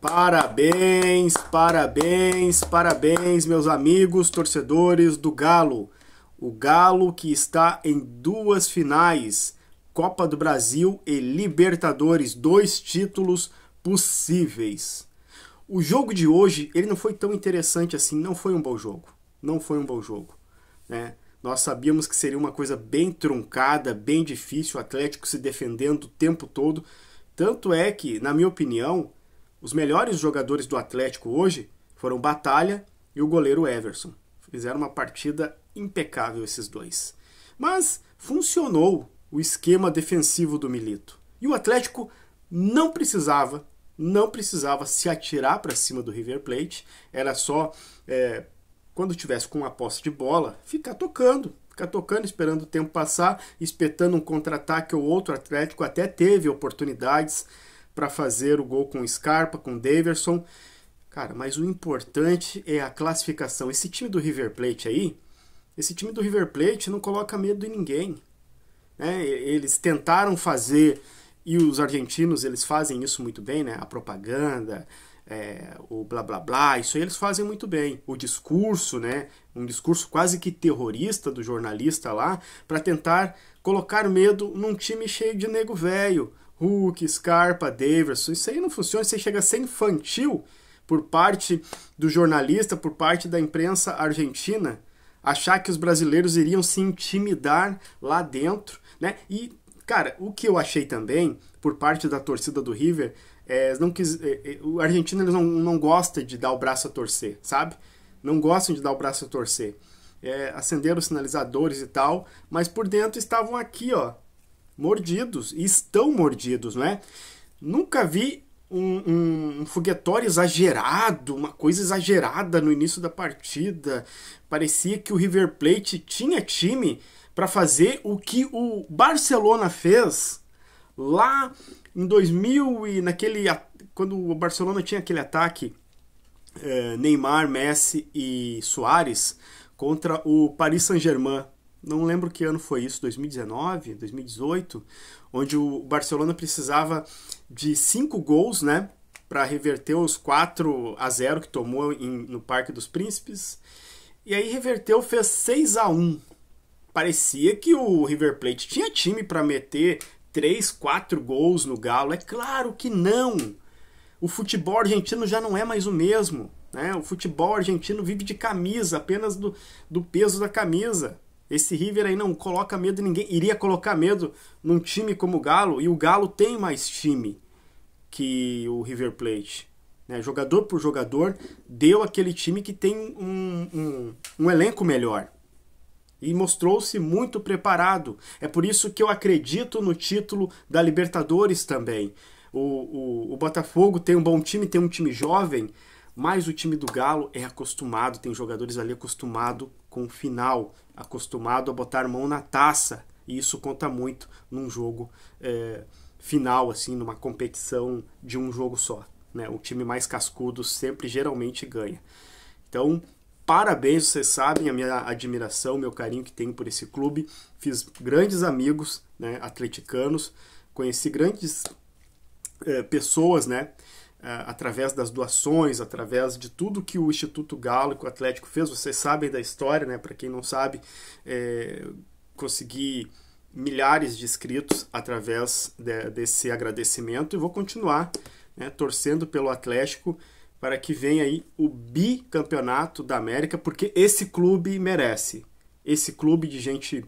Parabéns, parabéns, parabéns, meus amigos torcedores do Galo. O Galo que está em duas finais, Copa do Brasil e Libertadores, dois títulos possíveis. O jogo de hoje, ele não foi tão interessante assim, não foi um bom jogo. Não foi um bom jogo, né? Nós sabíamos que seria uma coisa bem truncada, bem difícil, o Atlético se defendendo o tempo todo. Tanto é que, na minha opinião, os melhores jogadores do Atlético hoje foram Batalha e o goleiro Everson. Fizeram uma partida impecável esses dois. Mas funcionou o esquema defensivo do Milito. E o Atlético não precisava, não precisava se atirar para cima do River Plate. Era só, é, quando tivesse com a posse de bola, ficar tocando, ficar tocando, esperando o tempo passar, espetando um contra-ataque ou outro. O Atlético até teve oportunidades para fazer o gol com Scarpa, com Daverson. Cara, mas o importante é a classificação. Esse time do River Plate aí, esse time do River Plate não coloca medo em ninguém. Né? Eles tentaram fazer, e os argentinos eles fazem isso muito bem, né? a propaganda, é, o blá blá blá, isso aí eles fazem muito bem. O discurso, né? um discurso quase que terrorista do jornalista lá, para tentar colocar medo num time cheio de nego velho, Hulk, Scarpa, Daverson, isso aí não funciona, isso aí chega a ser infantil por parte do jornalista, por parte da imprensa argentina, achar que os brasileiros iriam se intimidar lá dentro, né? E, cara, o que eu achei também, por parte da torcida do River, é, não quis, é, é, o argentino eles não, não gosta de dar o braço a torcer, sabe? Não gostam de dar o braço a torcer. É, acenderam os sinalizadores e tal, mas por dentro estavam aqui, ó, mordidos e estão mordidos, não é? Nunca vi um, um, um foguetório exagerado, uma coisa exagerada no início da partida. Parecia que o River Plate tinha time para fazer o que o Barcelona fez lá em 2000 e naquele quando o Barcelona tinha aquele ataque eh, Neymar, Messi e Soares contra o Paris Saint-Germain não lembro que ano foi isso, 2019, 2018, onde o Barcelona precisava de cinco gols, né, para reverter os 4 a 0 que tomou em, no Parque dos Príncipes. E aí reverteu, fez 6 a 1. Parecia que o River Plate tinha time para meter 3, 4 gols no Galo. É claro que não. O futebol argentino já não é mais o mesmo. Né? O futebol argentino vive de camisa, apenas do, do peso da camisa. Esse River aí não coloca medo em ninguém. Iria colocar medo num time como o Galo. E o Galo tem mais time que o River Plate. Né? Jogador por jogador, deu aquele time que tem um, um, um elenco melhor. E mostrou-se muito preparado. É por isso que eu acredito no título da Libertadores também. O, o, o Botafogo tem um bom time, tem um time jovem, mas o time do Galo é acostumado, tem jogadores ali acostumados com o final, acostumado a botar mão na taça. E isso conta muito num jogo é, final, assim, numa competição de um jogo só. Né? O time mais cascudo sempre, geralmente, ganha. Então, parabéns, vocês sabem a minha admiração, meu carinho que tenho por esse clube. Fiz grandes amigos né, atleticanos, conheci grandes é, pessoas, né? É, através das doações, através de tudo que o Instituto Gálico Atlético fez. Vocês sabem da história, né? Para quem não sabe, é, consegui milhares de inscritos através de, desse agradecimento e vou continuar né, torcendo pelo Atlético para que venha aí o bicampeonato da América, porque esse clube merece. Esse clube de gente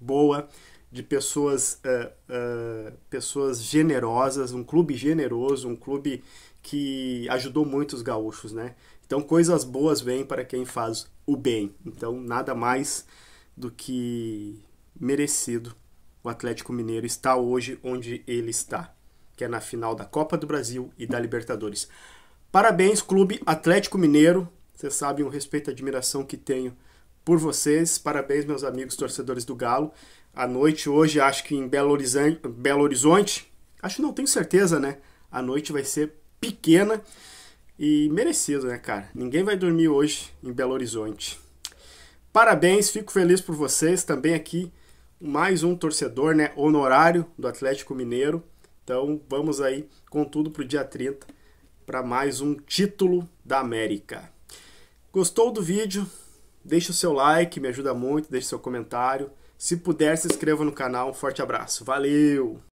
boa, de pessoas, uh, uh, pessoas generosas, um clube generoso, um clube que ajudou muito os gaúchos, né? Então, coisas boas vêm para quem faz o bem. Então, nada mais do que merecido o Atlético Mineiro está hoje onde ele está, que é na final da Copa do Brasil e da Libertadores. Parabéns, Clube Atlético Mineiro. Vocês sabem o respeito e admiração que tenho por vocês. Parabéns, meus amigos torcedores do Galo à noite hoje, acho que em Belo Horizonte, Belo Horizonte. Acho não, tenho certeza, né? A noite vai ser pequena e merecido, né, cara? Ninguém vai dormir hoje em Belo Horizonte. Parabéns, fico feliz por vocês. Também aqui mais um torcedor, né, honorário do Atlético Mineiro. Então, vamos aí com tudo pro dia 30 para mais um título da América. Gostou do vídeo? Deixe o seu like, me ajuda muito, deixe seu comentário se puder, se inscreva no canal. Um forte abraço. Valeu!